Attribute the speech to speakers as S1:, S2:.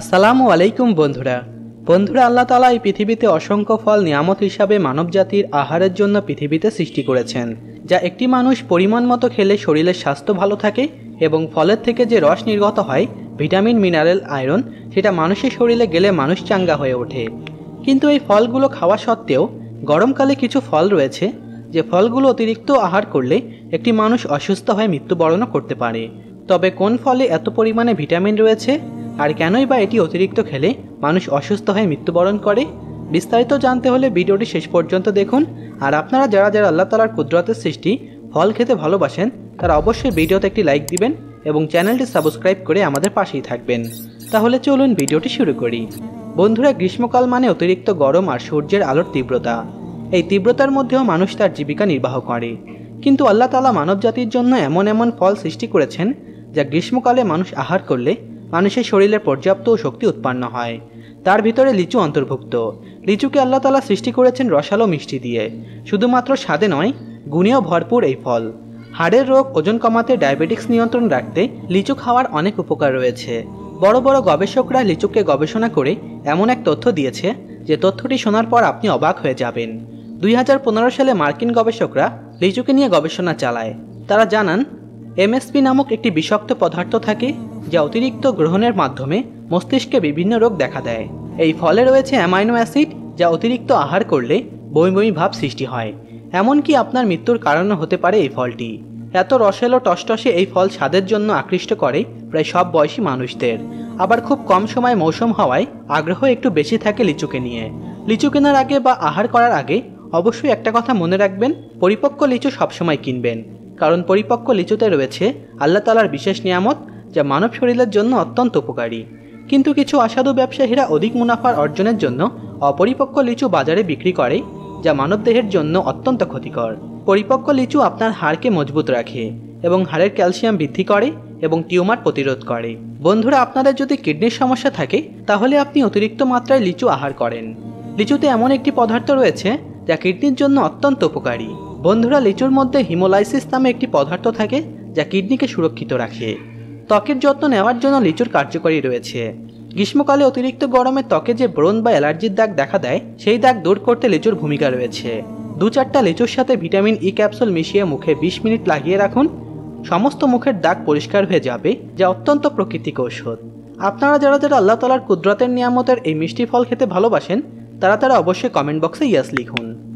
S1: আসসালামু আলাইকুম বন্ধুরা বন্ধুরা আল্লাহ তালা এই পৃথিবীতে অসংখ্য ফল নিয়ামত হিসাবে মানব জাতির আহারের জন্য পৃথিবীতে সৃষ্টি করেছেন যা একটি মানুষ পরিমাণ মতো খেলে শরীরের স্বাস্থ্য ভালো থাকে এবং ফলের থেকে যে রস নির্গত হয় ভিটামিন মিনারেল আয়রন সেটা মানুষের শরীরে গেলে মানুষ চাঙ্গা হয়ে ওঠে কিন্তু এই ফলগুলো খাওয়া সত্ত্বেও গরমকালে কিছু ফল রয়েছে যে ফলগুলো অতিরিক্ত আহার করলে একটি মানুষ অসুস্থ হয়ে মৃত্যুবরণও করতে পারে তবে কোন ফলে এত পরিমাণে ভিটামিন রয়েছে আর কেনই বা এটি অতিরিক্ত খেলে মানুষ অসুস্থ হয়ে মৃত্যুবরণ করে বিস্তারিত জানতে হলে ভিডিওটি শেষ পর্যন্ত দেখুন আর আপনারা যারা যারা আল্লাহ তালার কুদরতের সৃষ্টি ফল খেতে ভালোবাসেন তারা অবশ্যই ভিডিওতে একটি লাইক দিবেন এবং চ্যানেলটি সাবস্ক্রাইব করে আমাদের পাশেই থাকবেন তাহলে চলুন ভিডিওটি শুরু করি বন্ধুরা গ্রীষ্মকাল মানে অতিরিক্ত গরম আর সূর্যের আলোর তীব্রতা এই তীব্রতার মধ্যেও মানুষ তার জীবিকা নির্বাহ করে কিন্তু আল্লাহ তালা মানব জাতির জন্য এমন এমন ফল সৃষ্টি করেছেন যা গ্রীষ্মকালে মানুষ আহার করলে মানুষের শরীরে পর্যাপ্ত শক্তি উৎপন্ন হয় তার ভিতরে লিচু অন্তর্ভুক্ত লিচুকে আল্লাহ তালা সৃষ্টি করেছেন রসালো মিষ্টি দিয়ে শুধুমাত্র স্বাদে নয় গুণেও ভরপুর এই ফল হাড়ের রোগ ওজন কমাতে ডায়াবেটিক্স নিয়ন্ত্রণ রাখতে লিচু খাওয়ার অনেক উপকার রয়েছে বড় বড় গবেষকরা লিচুকে গবেষণা করে এমন এক তথ্য দিয়েছে যে তথ্যটি শোনার পর আপনি অবাক হয়ে যাবেন দুই সালে মার্কিন গবেষকরা লিচুকে নিয়ে গবেষণা চালায় তারা জানান এমএসপি নামক একটি বিষাক্ত পদার্থ থাকে যা অতিরিক্ত গ্রহণের মাধ্যমে মস্তিষ্কে বিভিন্ন রোগ দেখা দেয় এই ফলে রয়েছে অ্যামাইনো অ্যাসিড যা অতিরিক্ত আহার করলে বমি বমি ভাব সৃষ্টি হয় এমনকি আপনার মৃত্যুর কারণও হতে পারে এই ফলটি এত রসেলো টসটসে এই ফল স্বাদের জন্য আকৃষ্ট করে প্রায় সব বয়সী মানুষদের আবার খুব কম সময় মৌসুম হওয়ায় আগ্রহ একটু বেশি থাকে লিচুকে নিয়ে লিচু কেনার আগে বা আহার করার আগে অবশ্যই একটা কথা মনে রাখবেন পরিপক্ক লিচু সবসময় কিনবেন কারণ পরিপক্ক লিচুতে রয়েছে আল্লাহ তালার বিশেষ নিয়ামত যা মানব শরীরের জন্য অত্যন্ত উপকারী কিন্তু কিছু অসাধু ব্যবসায়ীরা অধিক মুনাফার অর্জনের জন্য অপরিপক্ক লিচু বাজারে বিক্রি করে যা মানব দেহের জন্য অত্যন্ত ক্ষতিকর পরিপক্ক লিচু আপনার হাড়কে মজবুত রাখে এবং হাড়ের ক্যালসিয়াম বৃদ্ধি করে এবং টিউমার প্রতিরোধ করে বন্ধুরা আপনাদের যদি কিডনির সমস্যা থাকে তাহলে আপনি অতিরিক্ত মাত্রায় লিচু আহার করেন লিচুতে এমন একটি পদার্থ রয়েছে যা কিডনির জন্য অত্যন্ত উপকারী বন্ধুরা লিচুর মধ্যে হিমোলাইসিস নামে একটি পদার্থ থাকে যা কিডনিকে সুরক্ষিত রাখে ত্বকের যত্ন নেওয়ার জন্য লিচুর কার্যকরী রয়েছে গ্রীষ্মকালে অতিরিক্ত গরমে ত্বকে যে ব্রণ বা অ্যালার্জির দাগ দেখা দেয় সেই দাগ দূর করতে লিচুর ভূমিকা রয়েছে দু চারটা লিচুর সাথে ভিটামিন ই e ক্যাপসুল মিশিয়ে মুখে বিশ মিনিট লাগিয়ে রাখুন সমস্ত মুখের দাগ পরিষ্কার হয়ে যাবে যা অত্যন্ত প্রকৃতিক ঔষধ আপনারা যারা যারা আল্লাহ তালার কুদরতের নিয়ামতের এই মিষ্টি ফল খেতে ভালোবাসেন তারা তারা অবশ্যই কমেন্ট বক্সে ইয়াস লিখুন